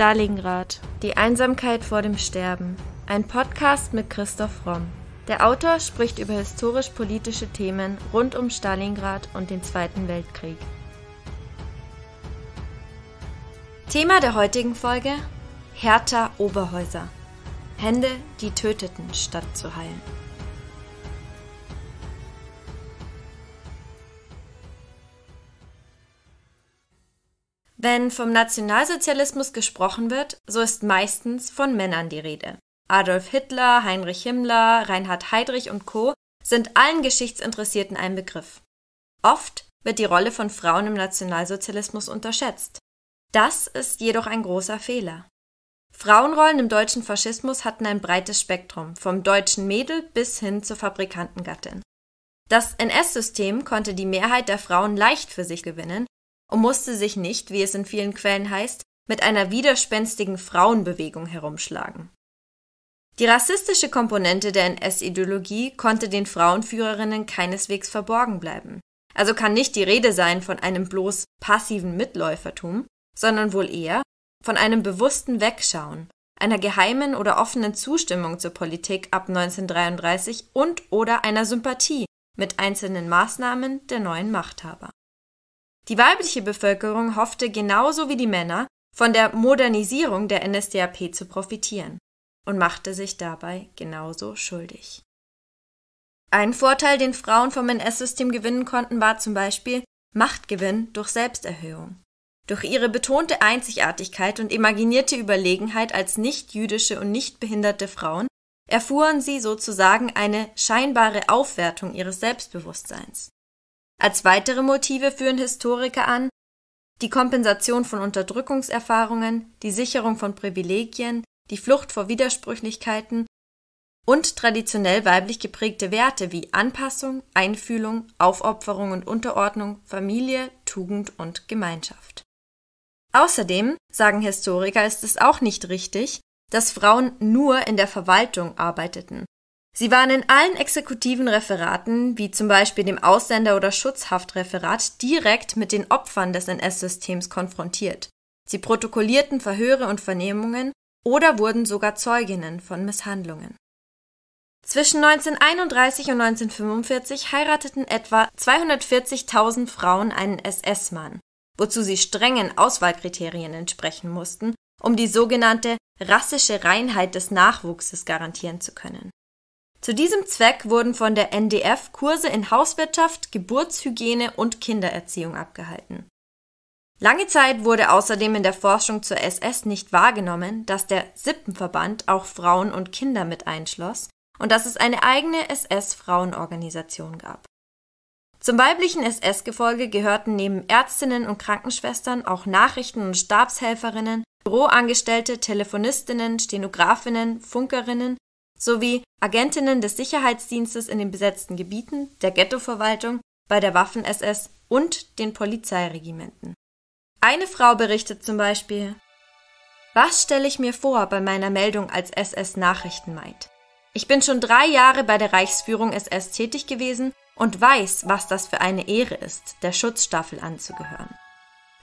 Stalingrad. Die Einsamkeit vor dem Sterben. Ein Podcast mit Christoph Romm. Der Autor spricht über historisch-politische Themen rund um Stalingrad und den Zweiten Weltkrieg. Thema der heutigen Folge: Hertha Oberhäuser. Hände, die töteten, statt zu heilen. Wenn vom Nationalsozialismus gesprochen wird, so ist meistens von Männern die Rede. Adolf Hitler, Heinrich Himmler, Reinhard Heydrich und Co. sind allen Geschichtsinteressierten ein Begriff. Oft wird die Rolle von Frauen im Nationalsozialismus unterschätzt. Das ist jedoch ein großer Fehler. Frauenrollen im deutschen Faschismus hatten ein breites Spektrum, vom deutschen Mädel bis hin zur Fabrikantengattin. Das NS-System konnte die Mehrheit der Frauen leicht für sich gewinnen, und musste sich nicht, wie es in vielen Quellen heißt, mit einer widerspenstigen Frauenbewegung herumschlagen. Die rassistische Komponente der NS-Ideologie konnte den Frauenführerinnen keineswegs verborgen bleiben. Also kann nicht die Rede sein von einem bloß passiven Mitläufertum, sondern wohl eher von einem bewussten Wegschauen, einer geheimen oder offenen Zustimmung zur Politik ab 1933 und oder einer Sympathie mit einzelnen Maßnahmen der neuen Machthaber. Die weibliche Bevölkerung hoffte genauso wie die Männer von der Modernisierung der NSDAP zu profitieren und machte sich dabei genauso schuldig. Ein Vorteil, den Frauen vom NS-System gewinnen konnten, war zum Beispiel Machtgewinn durch Selbsterhöhung. Durch ihre betonte Einzigartigkeit und imaginierte Überlegenheit als nicht-jüdische und nicht-behinderte Frauen erfuhren sie sozusagen eine scheinbare Aufwertung ihres Selbstbewusstseins. Als weitere Motive führen Historiker an die Kompensation von Unterdrückungserfahrungen, die Sicherung von Privilegien, die Flucht vor Widersprüchlichkeiten und traditionell weiblich geprägte Werte wie Anpassung, Einfühlung, Aufopferung und Unterordnung, Familie, Tugend und Gemeinschaft. Außerdem, sagen Historiker, ist es auch nicht richtig, dass Frauen nur in der Verwaltung arbeiteten Sie waren in allen exekutiven Referaten, wie zum Beispiel dem Ausländer- oder Schutzhaftreferat, direkt mit den Opfern des NS-Systems konfrontiert. Sie protokollierten Verhöre und Vernehmungen oder wurden sogar Zeuginnen von Misshandlungen. Zwischen 1931 und 1945 heirateten etwa 240.000 Frauen einen SS-Mann, wozu sie strengen Auswahlkriterien entsprechen mussten, um die sogenannte rassische Reinheit des Nachwuchses garantieren zu können. Zu diesem Zweck wurden von der NDF Kurse in Hauswirtschaft, Geburtshygiene und Kindererziehung abgehalten. Lange Zeit wurde außerdem in der Forschung zur SS nicht wahrgenommen, dass der Sippenverband auch Frauen und Kinder mit einschloss und dass es eine eigene SS-Frauenorganisation gab. Zum weiblichen SS-Gefolge gehörten neben Ärztinnen und Krankenschwestern auch Nachrichten- und Stabshelferinnen, Büroangestellte, Telefonistinnen, Stenografinnen, Funkerinnen sowie Agentinnen des Sicherheitsdienstes in den besetzten Gebieten, der Ghettoverwaltung, bei der Waffen-SS und den Polizeiregimenten. Eine Frau berichtet zum Beispiel, was stelle ich mir vor bei meiner Meldung als SS-Nachrichtenmaid? Ich bin schon drei Jahre bei der Reichsführung SS tätig gewesen und weiß, was das für eine Ehre ist, der Schutzstaffel anzugehören.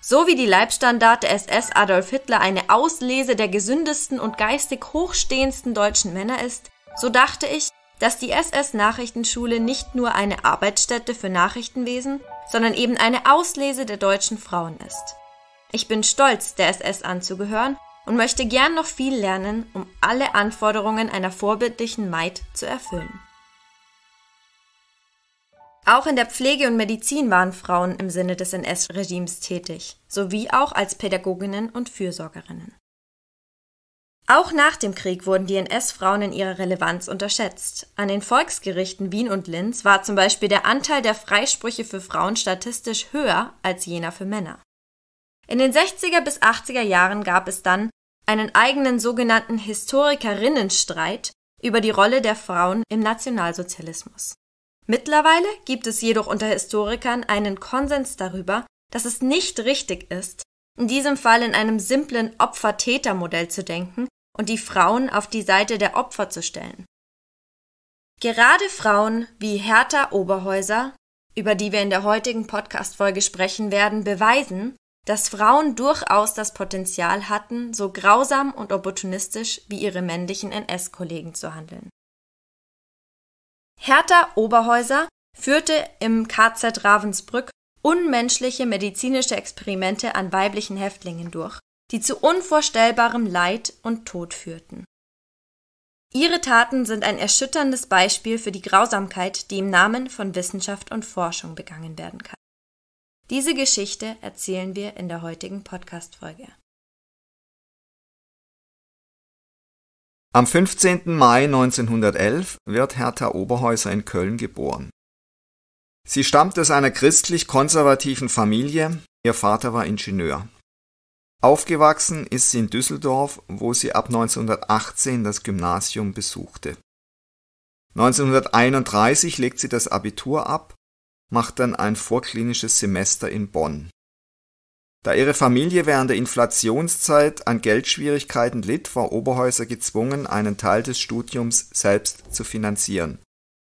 So wie die Leibstandarte SS Adolf Hitler eine Auslese der gesündesten und geistig hochstehendsten deutschen Männer ist, so dachte ich, dass die SS Nachrichtenschule nicht nur eine Arbeitsstätte für Nachrichtenwesen, sondern eben eine Auslese der deutschen Frauen ist. Ich bin stolz, der SS anzugehören und möchte gern noch viel lernen, um alle Anforderungen einer vorbildlichen Maid zu erfüllen. Auch in der Pflege und Medizin waren Frauen im Sinne des NS-Regimes tätig, sowie auch als Pädagoginnen und Fürsorgerinnen. Auch nach dem Krieg wurden die NS-Frauen in ihrer Relevanz unterschätzt. An den Volksgerichten Wien und Linz war zum Beispiel der Anteil der Freisprüche für Frauen statistisch höher als jener für Männer. In den 60er bis 80er Jahren gab es dann einen eigenen sogenannten Historikerinnenstreit über die Rolle der Frauen im Nationalsozialismus. Mittlerweile gibt es jedoch unter Historikern einen Konsens darüber, dass es nicht richtig ist, in diesem Fall in einem simplen Opfer-Täter-Modell zu denken und die Frauen auf die Seite der Opfer zu stellen. Gerade Frauen wie Hertha Oberhäuser, über die wir in der heutigen Podcast-Folge sprechen werden, beweisen, dass Frauen durchaus das Potenzial hatten, so grausam und opportunistisch wie ihre männlichen NS-Kollegen zu handeln. Hertha Oberhäuser führte im KZ Ravensbrück unmenschliche medizinische Experimente an weiblichen Häftlingen durch, die zu unvorstellbarem Leid und Tod führten. Ihre Taten sind ein erschütterndes Beispiel für die Grausamkeit, die im Namen von Wissenschaft und Forschung begangen werden kann. Diese Geschichte erzählen wir in der heutigen Podcast-Folge. Am 15. Mai 1911 wird Hertha Oberhäuser in Köln geboren. Sie stammt aus einer christlich-konservativen Familie, ihr Vater war Ingenieur. Aufgewachsen ist sie in Düsseldorf, wo sie ab 1918 das Gymnasium besuchte. 1931 legt sie das Abitur ab, macht dann ein vorklinisches Semester in Bonn. Da ihre Familie während der Inflationszeit an Geldschwierigkeiten litt, war Oberhäuser gezwungen, einen Teil des Studiums selbst zu finanzieren.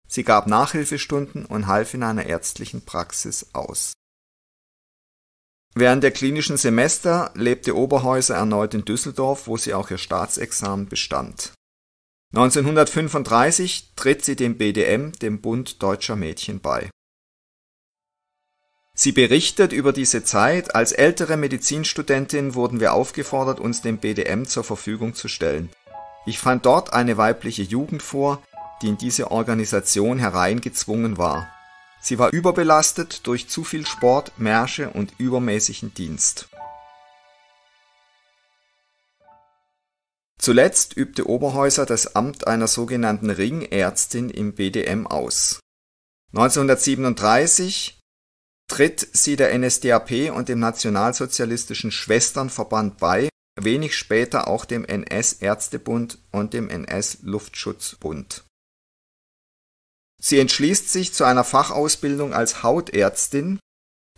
Sie gab Nachhilfestunden und half in einer ärztlichen Praxis aus. Während der klinischen Semester lebte Oberhäuser erneut in Düsseldorf, wo sie auch ihr Staatsexamen bestand. 1935 tritt sie dem BDM, dem Bund Deutscher Mädchen, bei Sie berichtet über diese Zeit, als ältere Medizinstudentin wurden wir aufgefordert, uns dem BDM zur Verfügung zu stellen. Ich fand dort eine weibliche Jugend vor, die in diese Organisation hereingezwungen war. Sie war überbelastet durch zu viel Sport, Märsche und übermäßigen Dienst. Zuletzt übte Oberhäuser das Amt einer sogenannten Ringärztin im BDM aus. 1937 tritt sie der NSDAP und dem nationalsozialistischen Schwesternverband bei, wenig später auch dem NS-Ärztebund und dem NS-Luftschutzbund. Sie entschließt sich zu einer Fachausbildung als Hautärztin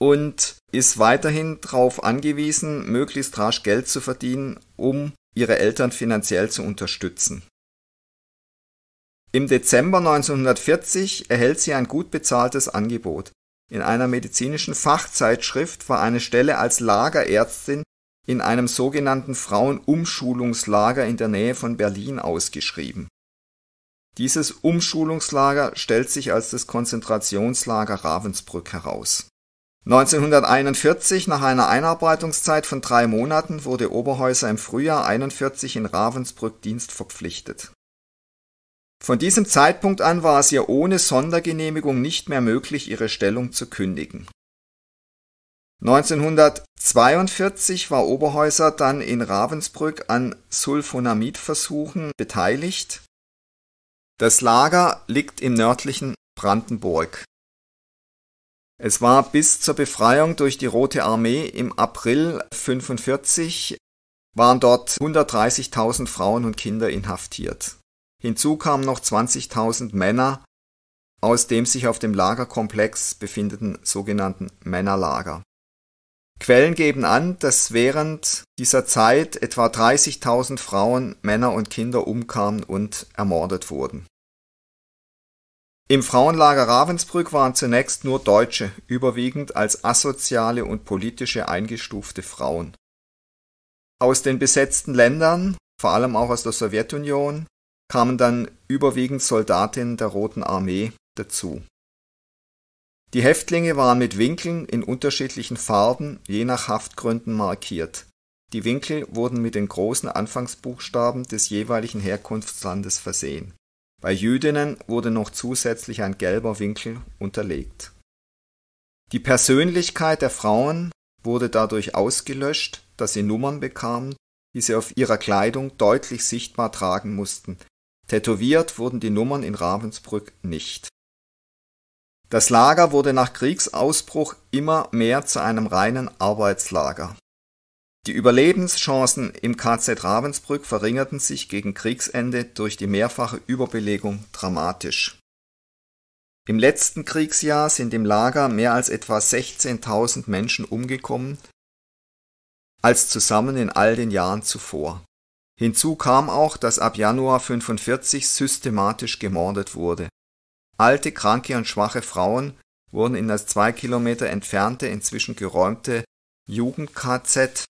und ist weiterhin darauf angewiesen, möglichst rasch Geld zu verdienen, um ihre Eltern finanziell zu unterstützen. Im Dezember 1940 erhält sie ein gut bezahltes Angebot. In einer medizinischen Fachzeitschrift war eine Stelle als Lagerärztin in einem sogenannten Frauenumschulungslager in der Nähe von Berlin ausgeschrieben. Dieses Umschulungslager stellt sich als das Konzentrationslager Ravensbrück heraus. 1941, nach einer Einarbeitungszeit von drei Monaten, wurde Oberhäuser im Frühjahr 1941 in Ravensbrück dienstverpflichtet von diesem Zeitpunkt an war es ihr ohne Sondergenehmigung nicht mehr möglich, ihre Stellung zu kündigen. 1942 war Oberhäuser dann in Ravensbrück an Sulfonamidversuchen beteiligt. Das Lager liegt im nördlichen Brandenburg. Es war bis zur Befreiung durch die Rote Armee im April 1945 waren dort 130.000 Frauen und Kinder inhaftiert. Hinzu kamen noch 20.000 Männer aus dem sich auf dem Lagerkomplex befindenden sogenannten Männerlager. Quellen geben an, dass während dieser Zeit etwa 30.000 Frauen, Männer und Kinder umkamen und ermordet wurden. Im Frauenlager Ravensbrück waren zunächst nur Deutsche, überwiegend als asoziale und politische eingestufte Frauen. Aus den besetzten Ländern, vor allem auch aus der Sowjetunion, kamen dann überwiegend Soldatinnen der Roten Armee dazu. Die Häftlinge waren mit Winkeln in unterschiedlichen Farben je nach Haftgründen markiert. Die Winkel wurden mit den großen Anfangsbuchstaben des jeweiligen Herkunftslandes versehen. Bei Jüdinnen wurde noch zusätzlich ein gelber Winkel unterlegt. Die Persönlichkeit der Frauen wurde dadurch ausgelöscht, dass sie Nummern bekamen, die sie auf ihrer Kleidung deutlich sichtbar tragen mussten, Tätowiert wurden die Nummern in Ravensbrück nicht. Das Lager wurde nach Kriegsausbruch immer mehr zu einem reinen Arbeitslager. Die Überlebenschancen im KZ Ravensbrück verringerten sich gegen Kriegsende durch die mehrfache Überbelegung dramatisch. Im letzten Kriegsjahr sind im Lager mehr als etwa 16.000 Menschen umgekommen als zusammen in all den Jahren zuvor. Hinzu kam auch, dass ab Januar 45 systematisch gemordet wurde. Alte, kranke und schwache Frauen wurden in das zwei Kilometer entfernte, inzwischen geräumte Jugend-KZ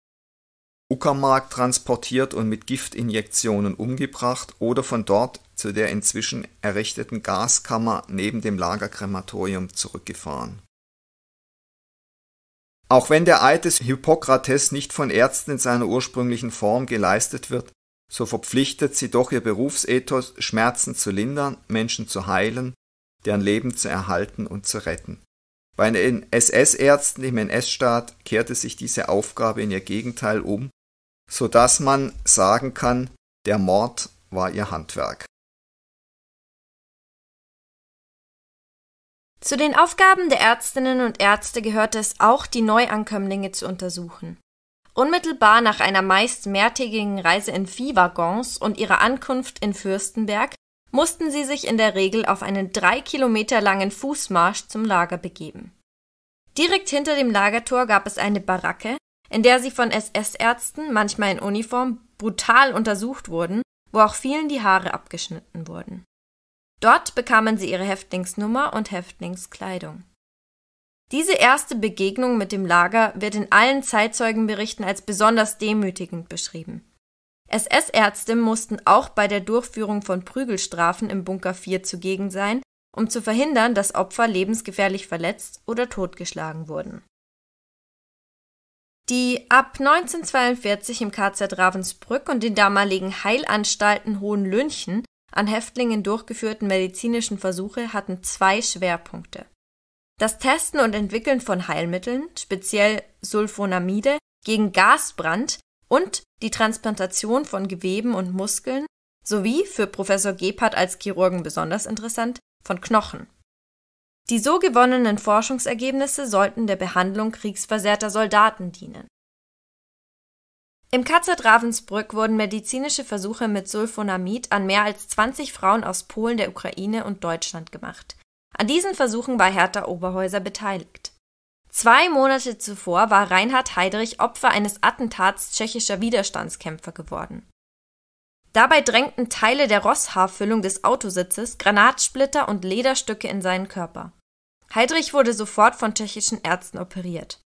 Uckermark transportiert und mit Giftinjektionen umgebracht oder von dort zu der inzwischen errichteten Gaskammer neben dem Lagerkrematorium zurückgefahren. Auch wenn der Eid des Hippokrates nicht von Ärzten in seiner ursprünglichen Form geleistet wird, so verpflichtet sie doch ihr Berufsethos, Schmerzen zu lindern, Menschen zu heilen, deren Leben zu erhalten und zu retten. Bei den SS-Ärzten im NS-Staat kehrte sich diese Aufgabe in ihr Gegenteil um, so dass man sagen kann, der Mord war ihr Handwerk. Zu den Aufgaben der Ärztinnen und Ärzte gehörte es auch, die Neuankömmlinge zu untersuchen. Unmittelbar nach einer meist mehrtägigen Reise in Viehwaggons und ihrer Ankunft in Fürstenberg mussten sie sich in der Regel auf einen drei Kilometer langen Fußmarsch zum Lager begeben. Direkt hinter dem Lagertor gab es eine Baracke, in der sie von SS-Ärzten, manchmal in Uniform, brutal untersucht wurden, wo auch vielen die Haare abgeschnitten wurden. Dort bekamen sie ihre Häftlingsnummer und Häftlingskleidung diese erste Begegnung mit dem Lager wird in allen Zeitzeugenberichten als besonders demütigend beschrieben. SS-Ärzte mussten auch bei der Durchführung von Prügelstrafen im Bunker 4 zugegen sein, um zu verhindern, dass Opfer lebensgefährlich verletzt oder totgeschlagen wurden. Die ab 1942 im KZ Ravensbrück und den damaligen Heilanstalten Hohenlünchen an Häftlingen durchgeführten medizinischen Versuche hatten zwei Schwerpunkte das Testen und Entwickeln von Heilmitteln, speziell Sulfonamide, gegen Gasbrand und die Transplantation von Geweben und Muskeln sowie für Professor Gebhardt als Chirurgen besonders interessant, von Knochen. Die so gewonnenen Forschungsergebnisse sollten der Behandlung kriegsversehrter Soldaten dienen. Im KZ Ravensbrück wurden medizinische Versuche mit Sulfonamid an mehr als 20 Frauen aus Polen, der Ukraine und Deutschland gemacht an diesen Versuchen war Hertha Oberhäuser beteiligt. Zwei Monate zuvor war Reinhard Heydrich Opfer eines Attentats tschechischer Widerstandskämpfer geworden. Dabei drängten Teile der Rosshaarfüllung des Autositzes, Granatsplitter und Lederstücke in seinen Körper. Heydrich wurde sofort von tschechischen Ärzten operiert.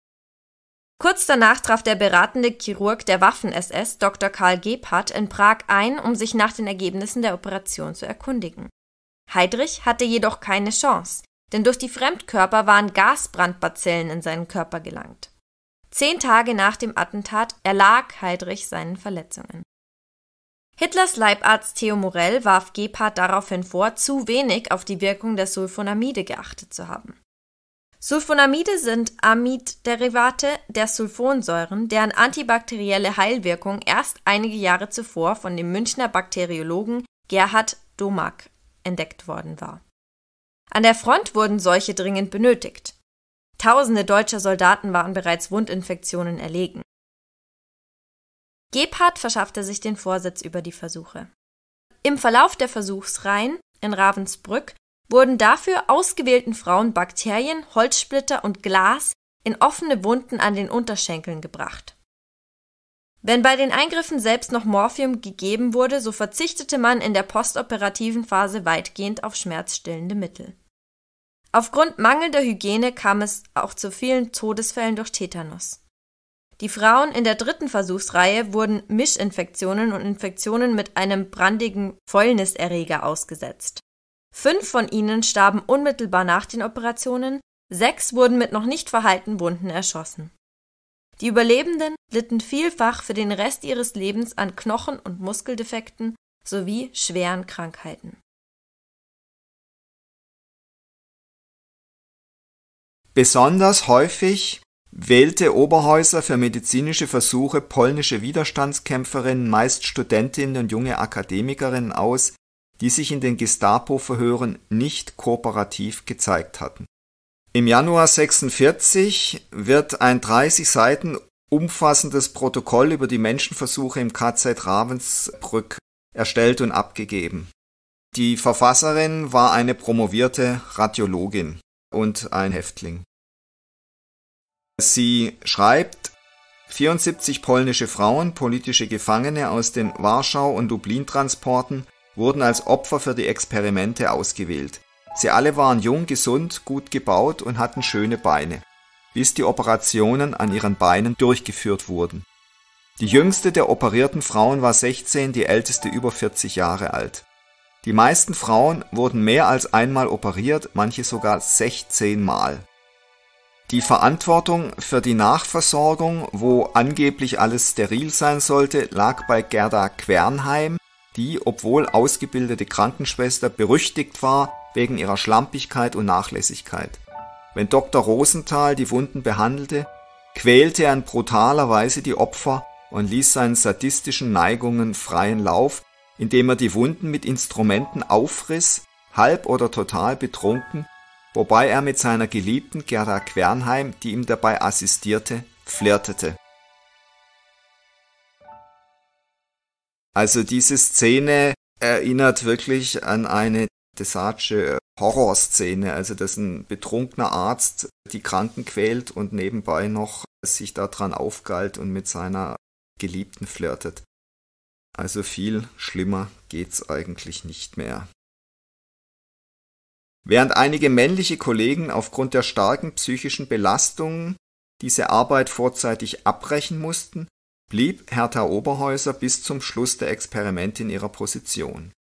Kurz danach traf der beratende Chirurg der Waffen-SS, Dr. Karl Gebhardt, in Prag ein, um sich nach den Ergebnissen der Operation zu erkundigen Heidrich hatte jedoch keine Chance, denn durch die Fremdkörper waren Gasbrandbazillen in seinen Körper gelangt. Zehn Tage nach dem Attentat erlag Heidrich seinen Verletzungen. Hitlers Leibarzt Theo Morell warf Gebhardt daraufhin vor, zu wenig auf die Wirkung der Sulfonamide geachtet zu haben. Sulfonamide sind Amidderivate der Sulfonsäuren, deren antibakterielle Heilwirkung erst einige Jahre zuvor von dem Münchner Bakteriologen Gerhard Domack entdeckt worden war. An der Front wurden solche dringend benötigt. Tausende deutscher Soldaten waren bereits Wundinfektionen erlegen. Gebhardt verschaffte sich den Vorsitz über die Versuche. Im Verlauf der Versuchsreihen in Ravensbrück wurden dafür ausgewählten Frauen Bakterien, Holzsplitter und Glas in offene Wunden an den Unterschenkeln gebracht. Wenn bei den Eingriffen selbst noch Morphium gegeben wurde, so verzichtete man in der postoperativen Phase weitgehend auf schmerzstillende Mittel. Aufgrund mangelnder Hygiene kam es auch zu vielen Todesfällen durch Tetanus. Die Frauen in der dritten Versuchsreihe wurden Mischinfektionen und Infektionen mit einem brandigen Fäulniserreger ausgesetzt. Fünf von ihnen starben unmittelbar nach den Operationen, sechs wurden mit noch nicht verheilten Wunden erschossen. Die Überlebenden litten vielfach für den Rest ihres Lebens an Knochen- und Muskeldefekten sowie schweren Krankheiten. Besonders häufig wählte Oberhäuser für medizinische Versuche polnische Widerstandskämpferinnen, meist Studentinnen und junge Akademikerinnen aus, die sich in den Gestapo-Verhören nicht kooperativ gezeigt hatten im Januar 1946 wird ein 30 Seiten umfassendes Protokoll über die Menschenversuche im KZ Ravensbrück erstellt und abgegeben. Die Verfasserin war eine promovierte Radiologin und ein Häftling. Sie schreibt, 74 polnische Frauen, politische Gefangene aus den Warschau- und Dublin-Transporten wurden als Opfer für die Experimente ausgewählt. Sie alle waren jung, gesund, gut gebaut und hatten schöne Beine, bis die Operationen an ihren Beinen durchgeführt wurden. Die jüngste der operierten Frauen war 16, die älteste über 40 Jahre alt. Die meisten Frauen wurden mehr als einmal operiert, manche sogar 16 Mal. Die Verantwortung für die Nachversorgung, wo angeblich alles steril sein sollte, lag bei Gerda Quernheim, die, obwohl ausgebildete Krankenschwester, berüchtigt war wegen ihrer Schlampigkeit und Nachlässigkeit. Wenn Dr. Rosenthal die Wunden behandelte, quälte er in brutaler Weise die Opfer und ließ seinen sadistischen Neigungen freien Lauf, indem er die Wunden mit Instrumenten aufriss, halb oder total betrunken, wobei er mit seiner Geliebten Gerda Quernheim, die ihm dabei assistierte, flirtete. Also diese Szene erinnert wirklich an eine desage äh, Horrorszene, also dass ein betrunkener Arzt die Kranken quält und nebenbei noch sich daran aufgeilt und mit seiner Geliebten flirtet. Also viel schlimmer geht's eigentlich nicht mehr. Während einige männliche Kollegen aufgrund der starken psychischen Belastungen diese Arbeit vorzeitig abbrechen mussten, blieb Hertha Oberhäuser bis zum Schluss der Experimente in ihrer Position.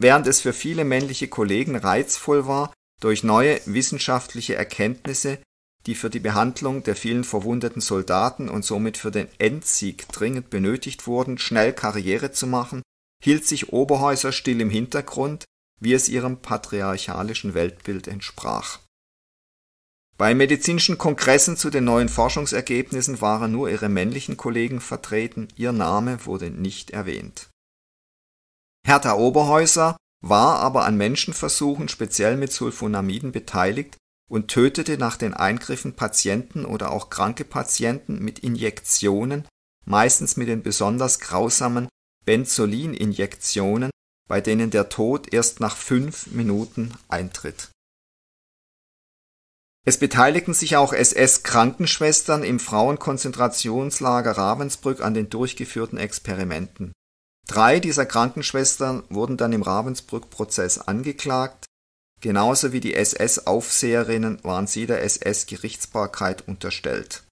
Während es für viele männliche Kollegen reizvoll war, durch neue wissenschaftliche Erkenntnisse, die für die Behandlung der vielen verwundeten Soldaten und somit für den Endsieg dringend benötigt wurden, schnell Karriere zu machen, hielt sich Oberhäuser still im Hintergrund, wie es ihrem patriarchalischen Weltbild entsprach. Bei medizinischen Kongressen zu den neuen Forschungsergebnissen waren nur ihre männlichen Kollegen vertreten, ihr Name wurde nicht erwähnt Hertha Oberhäuser war aber an Menschenversuchen speziell mit Sulfonamiden beteiligt und tötete nach den Eingriffen Patienten oder auch kranke Patienten mit Injektionen, meistens mit den besonders grausamen Benzolininjektionen, bei denen der Tod erst nach fünf Minuten eintritt. Es beteiligten sich auch SS-Krankenschwestern im Frauenkonzentrationslager Ravensbrück an den durchgeführten Experimenten. Drei dieser Krankenschwestern wurden dann im Ravensbrück-Prozess angeklagt. Genauso wie die SS-Aufseherinnen waren sie der SS-Gerichtsbarkeit unterstellt.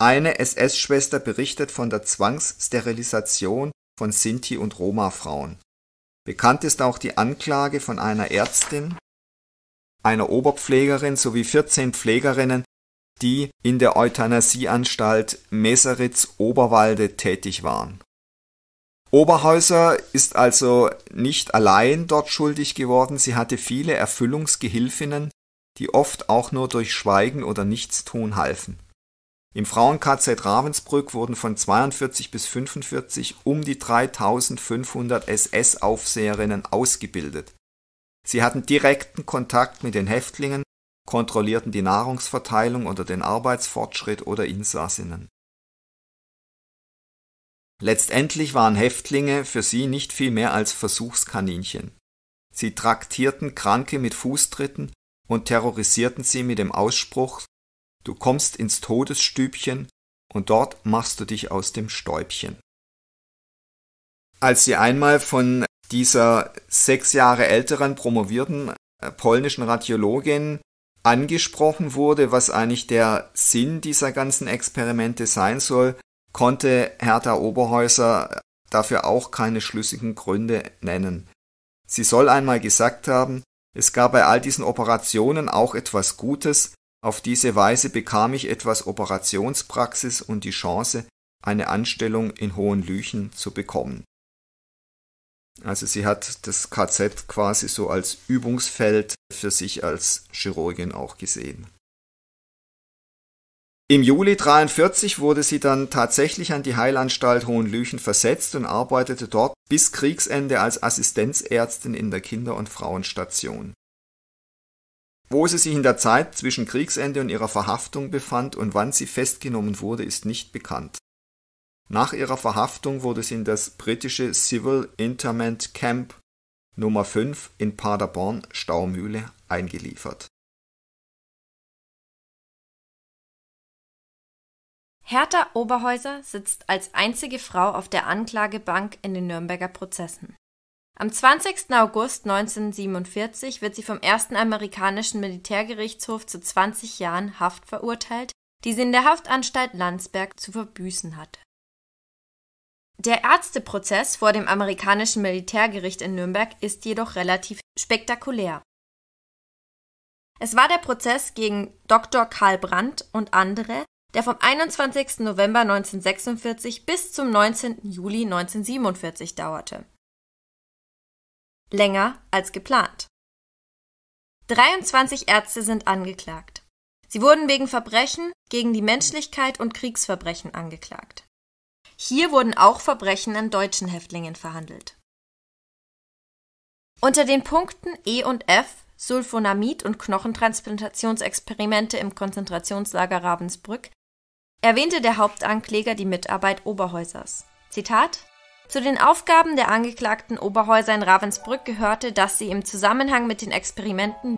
Eine SS-Schwester berichtet von der Zwangssterilisation von Sinti- und Roma-Frauen. Bekannt ist auch die Anklage von einer Ärztin, einer Oberpflegerin sowie 14 Pflegerinnen, die in der Euthanasieanstalt Meseritz Oberwalde tätig waren. Oberhäuser ist also nicht allein dort schuldig geworden, sie hatte viele Erfüllungsgehilfinnen, die oft auch nur durch Schweigen oder Nichtstun halfen. Im FrauenkZ Ravensbrück wurden von 42 bis 45 um die 3500 SS-Aufseherinnen ausgebildet. Sie hatten direkten Kontakt mit den Häftlingen, kontrollierten die Nahrungsverteilung oder den Arbeitsfortschritt oder Insassinnen. Letztendlich waren Häftlinge für sie nicht viel mehr als Versuchskaninchen. Sie traktierten Kranke mit Fußtritten und terrorisierten sie mit dem Ausspruch Du kommst ins Todesstübchen und dort machst du dich aus dem Stäubchen. Als sie einmal von dieser sechs Jahre älteren promovierten äh, polnischen Radiologin angesprochen wurde, was eigentlich der Sinn dieser ganzen Experimente sein soll, konnte Hertha Oberhäuser dafür auch keine schlüssigen Gründe nennen. Sie soll einmal gesagt haben, es gab bei all diesen Operationen auch etwas Gutes, auf diese Weise bekam ich etwas Operationspraxis und die Chance, eine Anstellung in Hohenlüchen zu bekommen. Also sie hat das KZ quasi so als Übungsfeld für sich als Chirurgin auch gesehen. Im Juli 43 wurde sie dann tatsächlich an die Heilanstalt Hohenlüchen versetzt und arbeitete dort bis Kriegsende als Assistenzärztin in der Kinder- und Frauenstation. Wo sie sich in der Zeit zwischen Kriegsende und ihrer Verhaftung befand und wann sie festgenommen wurde, ist nicht bekannt. Nach ihrer Verhaftung wurde sie in das britische Civil Interment Camp Nummer 5 in Paderborn Staumühle eingeliefert Hertha Oberhäuser sitzt als einzige Frau auf der Anklagebank in den Nürnberger Prozessen. Am 20. August 1947 wird sie vom ersten amerikanischen Militärgerichtshof zu 20 Jahren Haft verurteilt, die sie in der Haftanstalt Landsberg zu verbüßen hat. Der Ärzteprozess vor dem amerikanischen Militärgericht in Nürnberg ist jedoch relativ spektakulär. Es war der Prozess gegen Dr. Karl Brandt und andere, der vom 21. November 1946 bis zum 19. Juli 1947 dauerte. Länger als geplant. 23 Ärzte sind angeklagt. Sie wurden wegen Verbrechen gegen die Menschlichkeit und Kriegsverbrechen angeklagt. Hier wurden auch Verbrechen an deutschen Häftlingen verhandelt. Unter den Punkten E und F Sulfonamid- und Knochentransplantationsexperimente im Konzentrationslager Ravensbrück erwähnte der Hauptankläger die Mitarbeit Oberhäusers. Zitat zu den Aufgaben der angeklagten Oberhäuser in Ravensbrück gehörte, dass sie im Zusammenhang mit den Experimenten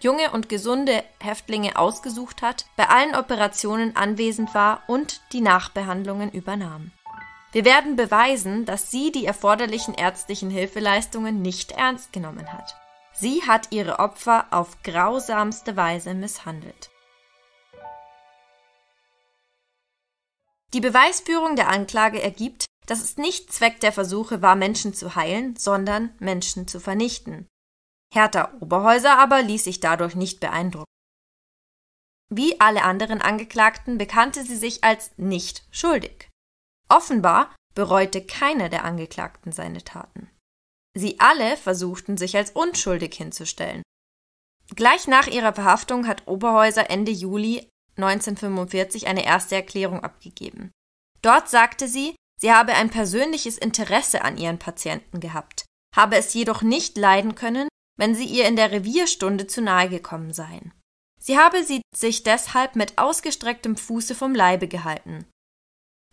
junge und gesunde Häftlinge ausgesucht hat, bei allen Operationen anwesend war und die Nachbehandlungen übernahm. Wir werden beweisen, dass sie die erforderlichen ärztlichen Hilfeleistungen nicht ernst genommen hat. Sie hat ihre Opfer auf grausamste Weise misshandelt. Die Beweisführung der Anklage ergibt, dass es nicht Zweck der Versuche war, Menschen zu heilen, sondern Menschen zu vernichten. Hertha Oberhäuser aber ließ sich dadurch nicht beeindrucken. Wie alle anderen Angeklagten bekannte sie sich als nicht schuldig. Offenbar bereute keiner der Angeklagten seine Taten. Sie alle versuchten sich als unschuldig hinzustellen. Gleich nach ihrer Verhaftung hat Oberhäuser Ende Juli 1945 eine erste Erklärung abgegeben. Dort sagte sie, sie habe ein persönliches Interesse an ihren Patienten gehabt, habe es jedoch nicht leiden können, wenn sie ihr in der Revierstunde zu nahe gekommen seien. Sie habe sie sich deshalb mit ausgestrecktem Fuße vom Leibe gehalten.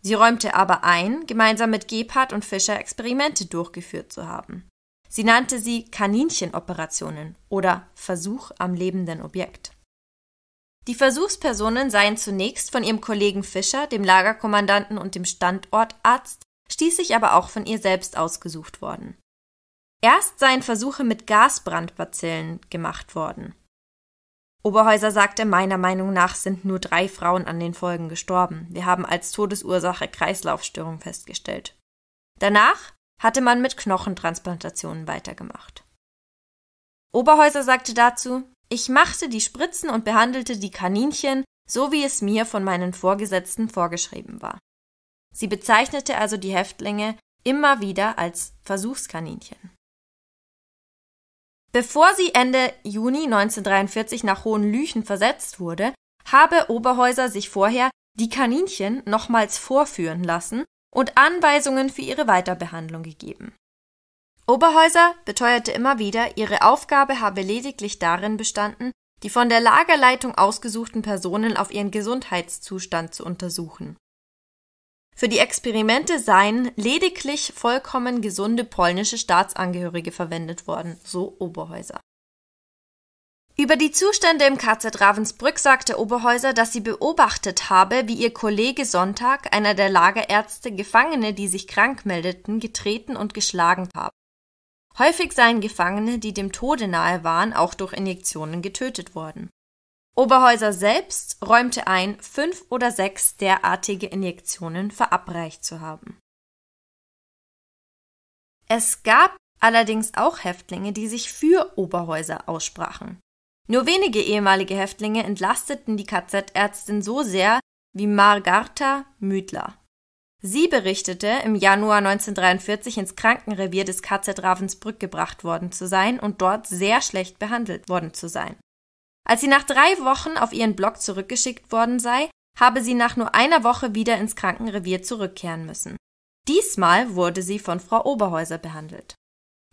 Sie räumte aber ein, gemeinsam mit Gebhardt und Fischer Experimente durchgeführt zu haben. Sie nannte sie Kaninchenoperationen oder Versuch am lebenden Objekt. Die Versuchspersonen seien zunächst von ihrem Kollegen Fischer, dem Lagerkommandanten und dem Standortarzt, schließlich aber auch von ihr selbst ausgesucht worden. Erst seien Versuche mit Gasbrandbazillen gemacht worden. Oberhäuser sagte, meiner Meinung nach sind nur drei Frauen an den Folgen gestorben. Wir haben als Todesursache Kreislaufstörung festgestellt. Danach hatte man mit Knochentransplantationen weitergemacht. Oberhäuser sagte dazu, ich machte die Spritzen und behandelte die Kaninchen, so wie es mir von meinen Vorgesetzten vorgeschrieben war. Sie bezeichnete also die Häftlinge immer wieder als Versuchskaninchen. Bevor sie Ende Juni 1943 nach Hohenlüchen versetzt wurde, habe Oberhäuser sich vorher die Kaninchen nochmals vorführen lassen und Anweisungen für ihre Weiterbehandlung gegeben. Oberhäuser beteuerte immer wieder, ihre Aufgabe habe lediglich darin bestanden, die von der Lagerleitung ausgesuchten Personen auf ihren Gesundheitszustand zu untersuchen. Für die Experimente seien lediglich vollkommen gesunde polnische Staatsangehörige verwendet worden, so Oberhäuser. Über die Zustände im KZ Ravensbrück sagte Oberhäuser, dass sie beobachtet habe, wie ihr Kollege Sonntag, einer der Lagerärzte, Gefangene, die sich krank meldeten, getreten und geschlagen habe. Häufig seien Gefangene, die dem Tode nahe waren, auch durch Injektionen getötet worden. Oberhäuser selbst räumte ein, fünf oder sechs derartige Injektionen verabreicht zu haben. Es gab allerdings auch Häftlinge, die sich für Oberhäuser aussprachen. Nur wenige ehemalige Häftlinge entlasteten die KZ-Ärztin so sehr wie Margarta Müdler. Sie berichtete, im Januar 1943 ins Krankenrevier des KZ Ravensbrück gebracht worden zu sein und dort sehr schlecht behandelt worden zu sein. Als sie nach drei Wochen auf ihren Block zurückgeschickt worden sei, habe sie nach nur einer Woche wieder ins Krankenrevier zurückkehren müssen. Diesmal wurde sie von Frau Oberhäuser behandelt,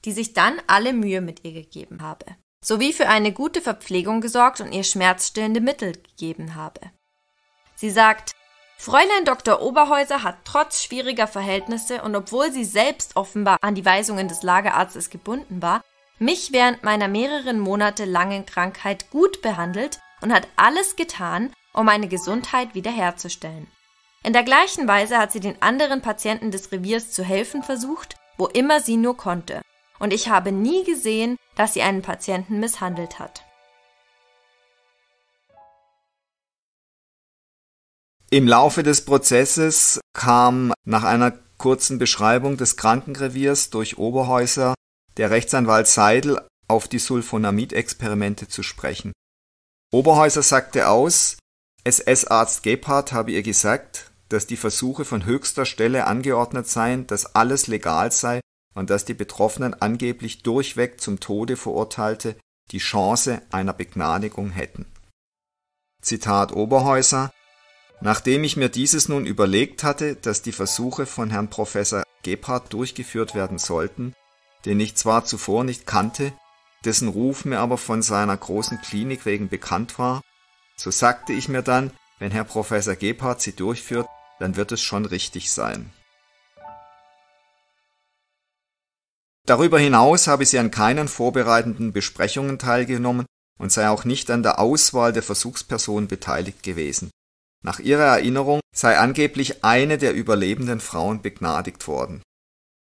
die sich dann alle Mühe mit ihr gegeben habe, sowie für eine gute Verpflegung gesorgt und ihr schmerzstillende Mittel gegeben habe. Sie sagt, Fräulein Dr. Oberhäuser hat trotz schwieriger Verhältnisse und obwohl sie selbst offenbar an die Weisungen des Lagerarztes gebunden war, mich während meiner mehreren Monate langen Krankheit gut behandelt und hat alles getan, um meine Gesundheit wiederherzustellen. In der gleichen Weise hat sie den anderen Patienten des Reviers zu helfen versucht, wo immer sie nur konnte. Und ich habe nie gesehen, dass sie einen Patienten misshandelt hat. Im Laufe des Prozesses kam nach einer kurzen Beschreibung des Krankenreviers durch Oberhäuser der Rechtsanwalt Seidel auf die Sulfonamid-Experimente zu sprechen. Oberhäuser sagte aus, SS-Arzt Gebhardt habe ihr gesagt, dass die Versuche von höchster Stelle angeordnet seien, dass alles legal sei und dass die Betroffenen angeblich durchweg zum Tode Verurteilte die Chance einer Begnadigung hätten. Zitat Oberhäuser Nachdem ich mir dieses nun überlegt hatte, dass die Versuche von Herrn Professor Gebhardt durchgeführt werden sollten, den ich zwar zuvor nicht kannte, dessen Ruf mir aber von seiner großen Klinik wegen bekannt war, so sagte ich mir dann, wenn Herr Professor Gebhardt sie durchführt, dann wird es schon richtig sein. Darüber hinaus habe sie an keinen vorbereitenden Besprechungen teilgenommen und sei auch nicht an der Auswahl der Versuchspersonen beteiligt gewesen. Nach ihrer Erinnerung sei angeblich eine der überlebenden Frauen begnadigt worden.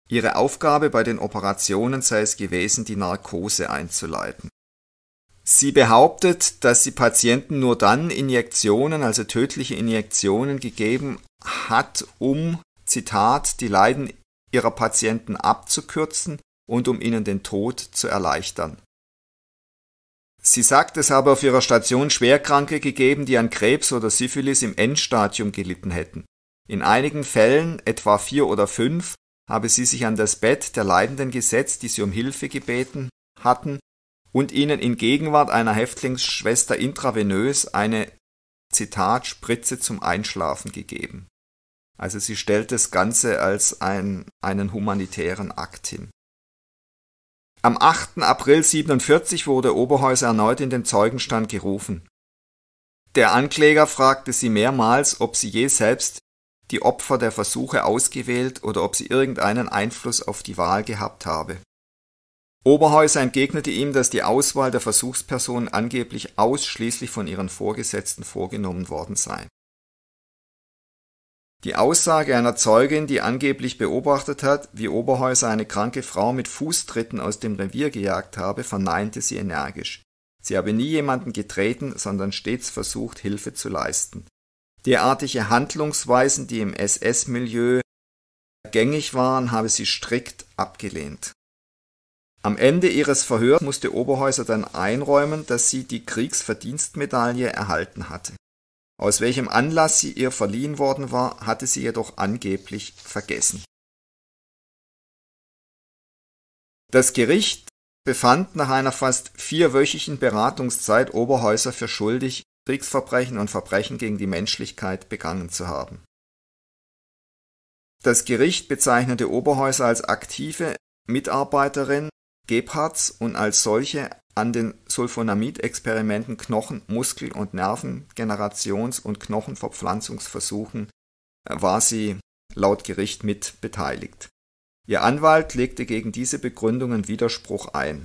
Ihre Aufgabe bei den Operationen sei es gewesen, die Narkose einzuleiten. Sie behauptet, dass sie Patienten nur dann Injektionen, also tödliche Injektionen gegeben hat, um, Zitat, die Leiden ihrer Patienten abzukürzen und um ihnen den Tod zu erleichtern. Sie sagt, es habe auf ihrer Station Schwerkranke gegeben, die an Krebs oder Syphilis im Endstadium gelitten hätten. In einigen Fällen, etwa vier oder fünf, habe sie sich an das Bett der Leidenden gesetzt, die sie um Hilfe gebeten hatten, und ihnen in Gegenwart einer Häftlingsschwester intravenös eine Zitat Spritze zum Einschlafen gegeben. Also sie stellt das Ganze als ein, einen humanitären Akt hin. Am 8. April 47 wurde Oberhäuser erneut in den Zeugenstand gerufen. Der Ankläger fragte sie mehrmals, ob sie je selbst die Opfer der Versuche ausgewählt oder ob sie irgendeinen Einfluss auf die Wahl gehabt habe. Oberhäuser entgegnete ihm, dass die Auswahl der Versuchspersonen angeblich ausschließlich von ihren Vorgesetzten vorgenommen worden sei die Aussage einer Zeugin, die angeblich beobachtet hat, wie Oberhäuser eine kranke Frau mit Fußtritten aus dem Revier gejagt habe, verneinte sie energisch. Sie habe nie jemanden getreten, sondern stets versucht, Hilfe zu leisten. Derartige Handlungsweisen, die im SS-Milieu gängig waren, habe sie strikt abgelehnt. Am Ende ihres Verhörs musste Oberhäuser dann einräumen, dass sie die Kriegsverdienstmedaille erhalten hatte. Aus welchem Anlass sie ihr verliehen worden war, hatte sie jedoch angeblich vergessen. Das Gericht befand nach einer fast vierwöchigen Beratungszeit Oberhäuser für schuldig, Kriegsverbrechen und Verbrechen gegen die Menschlichkeit begangen zu haben. Das Gericht bezeichnete Oberhäuser als aktive Mitarbeiterin Gebhards und als solche an den Sulfonamid-Experimenten Knochen-, Muskel- und Nervengenerations- und Knochenverpflanzungsversuchen äh, war sie laut Gericht mit beteiligt. Ihr Anwalt legte gegen diese Begründungen Widerspruch ein.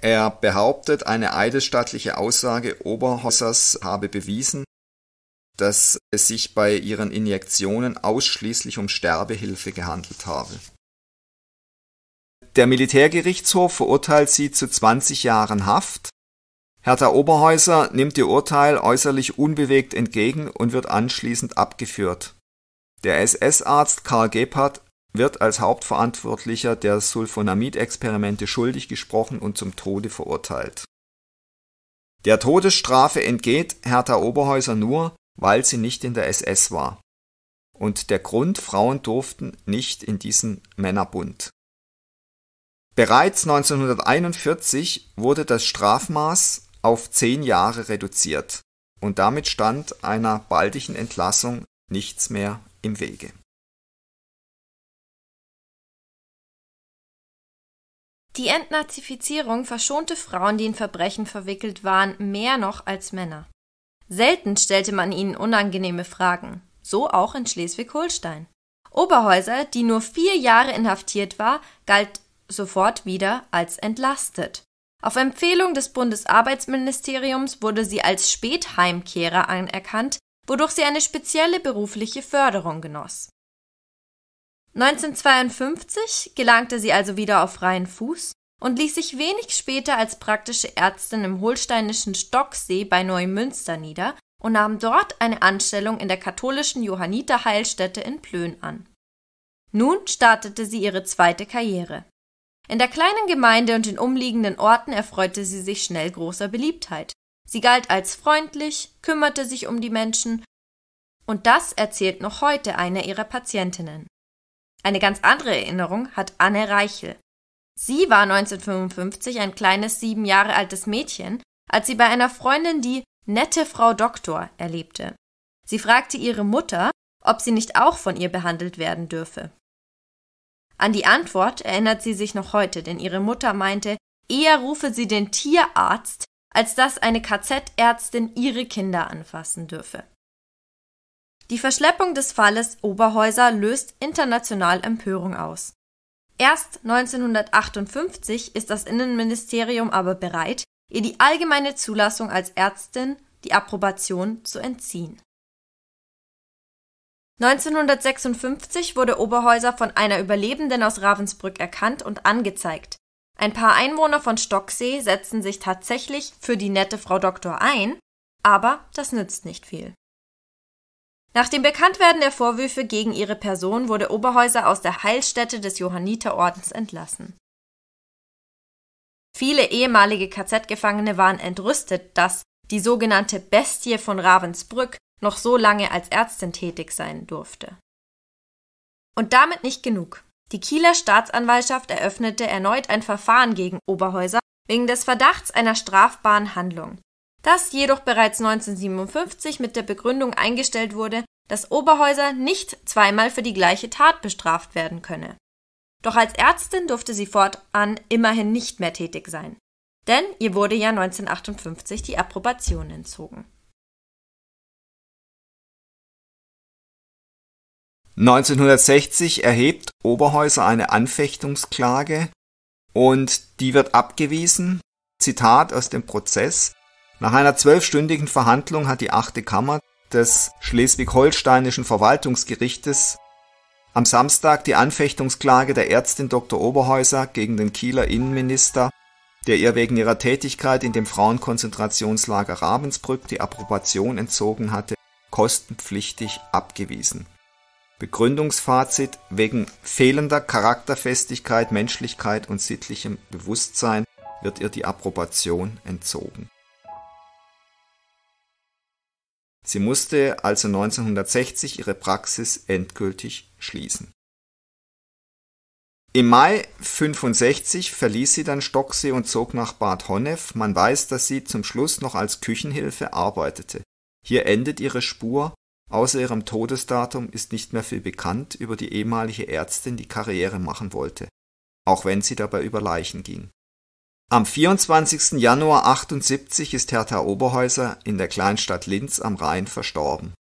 Er behauptet, eine eidesstattliche Aussage Oberhossers habe bewiesen, dass es sich bei ihren Injektionen ausschließlich um Sterbehilfe gehandelt habe. Der Militärgerichtshof verurteilt sie zu 20 Jahren Haft. Hertha Oberhäuser nimmt ihr Urteil äußerlich unbewegt entgegen und wird anschließend abgeführt. Der SS-Arzt Karl Gebhardt wird als Hauptverantwortlicher der Sulfonamid-Experimente schuldig gesprochen und zum Tode verurteilt. Der Todesstrafe entgeht Hertha Oberhäuser nur, weil sie nicht in der SS war. Und der Grund, Frauen durften nicht in diesen Männerbund. Bereits 1941 wurde das Strafmaß auf zehn Jahre reduziert und damit stand einer baldigen Entlassung nichts mehr im Wege. Die Entnazifizierung verschonte Frauen, die in Verbrechen verwickelt waren, mehr noch als Männer. Selten stellte man ihnen unangenehme Fragen, so auch in Schleswig-Holstein. Oberhäuser, die nur vier Jahre inhaftiert war, galt sofort wieder als entlastet. Auf Empfehlung des Bundesarbeitsministeriums wurde sie als Spätheimkehrer anerkannt, wodurch sie eine spezielle berufliche Förderung genoss. 1952 gelangte sie also wieder auf freien Fuß und ließ sich wenig später als praktische Ärztin im holsteinischen Stocksee bei Neumünster nieder und nahm dort eine Anstellung in der katholischen Johanniterheilstätte in Plön an. Nun startete sie ihre zweite Karriere. In der kleinen Gemeinde und den umliegenden Orten erfreute sie sich schnell großer Beliebtheit. Sie galt als freundlich, kümmerte sich um die Menschen, und das erzählt noch heute eine ihrer Patientinnen. Eine ganz andere Erinnerung hat Anne Reichel. Sie war 1955 ein kleines sieben Jahre altes Mädchen, als sie bei einer Freundin die nette Frau Doktor erlebte. Sie fragte ihre Mutter, ob sie nicht auch von ihr behandelt werden dürfe. An die Antwort erinnert sie sich noch heute, denn ihre Mutter meinte, eher rufe sie den Tierarzt, als dass eine KZ-Ärztin ihre Kinder anfassen dürfe. Die Verschleppung des Falles Oberhäuser löst international Empörung aus. Erst 1958 ist das Innenministerium aber bereit, ihr die allgemeine Zulassung als Ärztin, die Approbation, zu entziehen 1956 wurde Oberhäuser von einer Überlebenden aus Ravensbrück erkannt und angezeigt. Ein paar Einwohner von Stocksee setzten sich tatsächlich für die nette Frau Doktor ein, aber das nützt nicht viel. Nach dem Bekanntwerden der Vorwürfe gegen ihre Person wurde Oberhäuser aus der Heilstätte des Johanniterordens entlassen. Viele ehemalige KZ-Gefangene waren entrüstet, dass die sogenannte Bestie von Ravensbrück noch so lange als Ärztin tätig sein durfte. Und damit nicht genug. Die Kieler Staatsanwaltschaft eröffnete erneut ein Verfahren gegen Oberhäuser wegen des Verdachts einer strafbaren Handlung, das jedoch bereits 1957 mit der Begründung eingestellt wurde, dass Oberhäuser nicht zweimal für die gleiche Tat bestraft werden könne. Doch als Ärztin durfte sie fortan immerhin nicht mehr tätig sein, denn ihr wurde ja 1958 die Approbation entzogen. 1960 erhebt Oberhäuser eine Anfechtungsklage und die wird abgewiesen. Zitat aus dem Prozess. Nach einer zwölfstündigen Verhandlung hat die achte Kammer des schleswig-holsteinischen Verwaltungsgerichtes am Samstag die Anfechtungsklage der Ärztin Dr. Oberhäuser gegen den Kieler Innenminister, der ihr wegen ihrer Tätigkeit in dem Frauenkonzentrationslager Ravensbrück die Approbation entzogen hatte, kostenpflichtig abgewiesen. Begründungsfazit wegen fehlender Charakterfestigkeit, Menschlichkeit und sittlichem Bewusstsein wird ihr die Approbation entzogen. Sie musste also 1960 ihre Praxis endgültig schließen. Im Mai 65 verließ sie dann Stocksee und zog nach Bad Honnef. Man weiß, dass sie zum Schluss noch als Küchenhilfe arbeitete. Hier endet ihre Spur Außer ihrem Todesdatum ist nicht mehr viel bekannt über die ehemalige Ärztin, die Karriere machen wollte, auch wenn sie dabei über Leichen ging. Am 24. Januar 78 ist Hertha Oberhäuser in der Kleinstadt Linz am Rhein verstorben.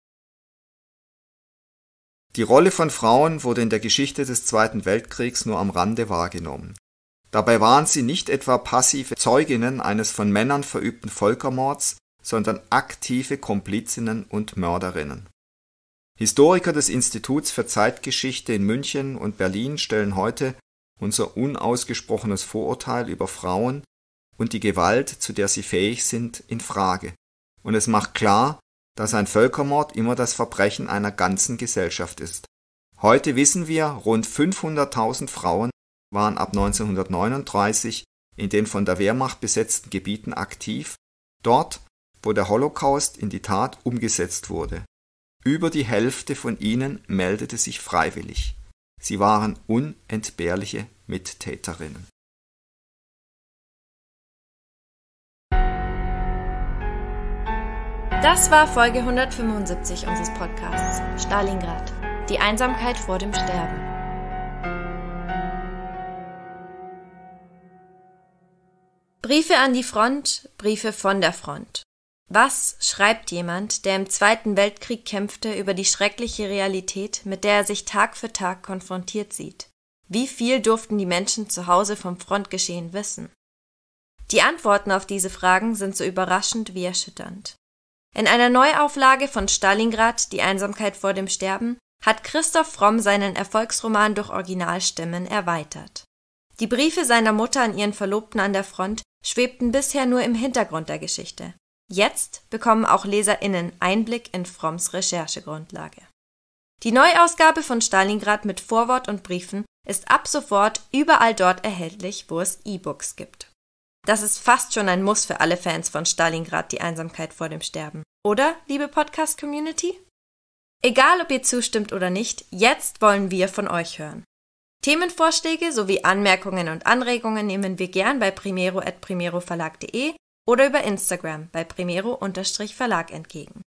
Die Rolle von Frauen wurde in der Geschichte des Zweiten Weltkriegs nur am Rande wahrgenommen. Dabei waren sie nicht etwa passive Zeuginnen eines von Männern verübten Völkermords, sondern aktive Komplizinnen und Mörderinnen. Historiker des Instituts für Zeitgeschichte in München und Berlin stellen heute unser unausgesprochenes Vorurteil über Frauen und die Gewalt, zu der sie fähig sind, in Frage. Und es macht klar, dass ein Völkermord immer das Verbrechen einer ganzen Gesellschaft ist. Heute wissen wir, rund 500.000 Frauen waren ab 1939 in den von der Wehrmacht besetzten Gebieten aktiv, dort, wo der Holocaust in die Tat umgesetzt wurde. Über die Hälfte von ihnen meldete sich freiwillig. Sie waren unentbehrliche Mittäterinnen. Das war Folge 175 unseres Podcasts Stalingrad. Die Einsamkeit vor dem Sterben. Briefe an die Front, Briefe von der Front. Was schreibt jemand, der im Zweiten Weltkrieg kämpfte, über die schreckliche Realität, mit der er sich Tag für Tag konfrontiert sieht? Wie viel durften die Menschen zu Hause vom Frontgeschehen wissen? Die Antworten auf diese Fragen sind so überraschend wie erschütternd. In einer Neuauflage von Stalingrad Die Einsamkeit vor dem Sterben hat Christoph Fromm seinen Erfolgsroman durch Originalstimmen erweitert. Die Briefe seiner Mutter an ihren Verlobten an der Front schwebten bisher nur im Hintergrund der Geschichte. Jetzt bekommen auch LeserInnen Einblick in Fromms Recherchegrundlage. Die Neuausgabe von Stalingrad mit Vorwort und Briefen ist ab sofort überall dort erhältlich, wo es E-Books gibt. Das ist fast schon ein Muss für alle Fans von Stalingrad, die Einsamkeit vor dem Sterben. Oder, liebe Podcast-Community? Egal, ob ihr zustimmt oder nicht, jetzt wollen wir von euch hören. Themenvorschläge sowie Anmerkungen und Anregungen nehmen wir gern bei primero.primeroverlag.de oder über Instagram bei primero-verlag entgegen.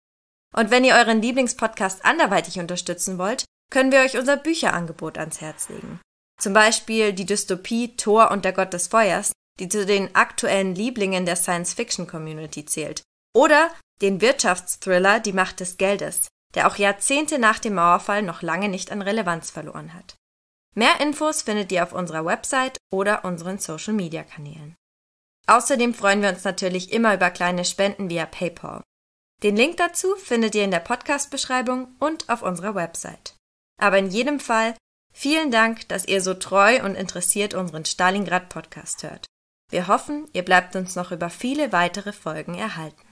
Und wenn ihr euren Lieblingspodcast anderweitig unterstützen wollt, können wir euch unser Bücherangebot ans Herz legen. Zum Beispiel die Dystopie Thor und der Gott des Feuers, die zu den aktuellen Lieblingen der Science-Fiction-Community zählt. Oder den Wirtschaftsthriller Die Macht des Geldes, der auch Jahrzehnte nach dem Mauerfall noch lange nicht an Relevanz verloren hat. Mehr Infos findet ihr auf unserer Website oder unseren Social-Media-Kanälen. Außerdem freuen wir uns natürlich immer über kleine Spenden via PayPal. Den Link dazu findet ihr in der Podcast-Beschreibung und auf unserer Website. Aber in jedem Fall vielen Dank, dass ihr so treu und interessiert unseren Stalingrad-Podcast hört. Wir hoffen, ihr bleibt uns noch über viele weitere Folgen erhalten.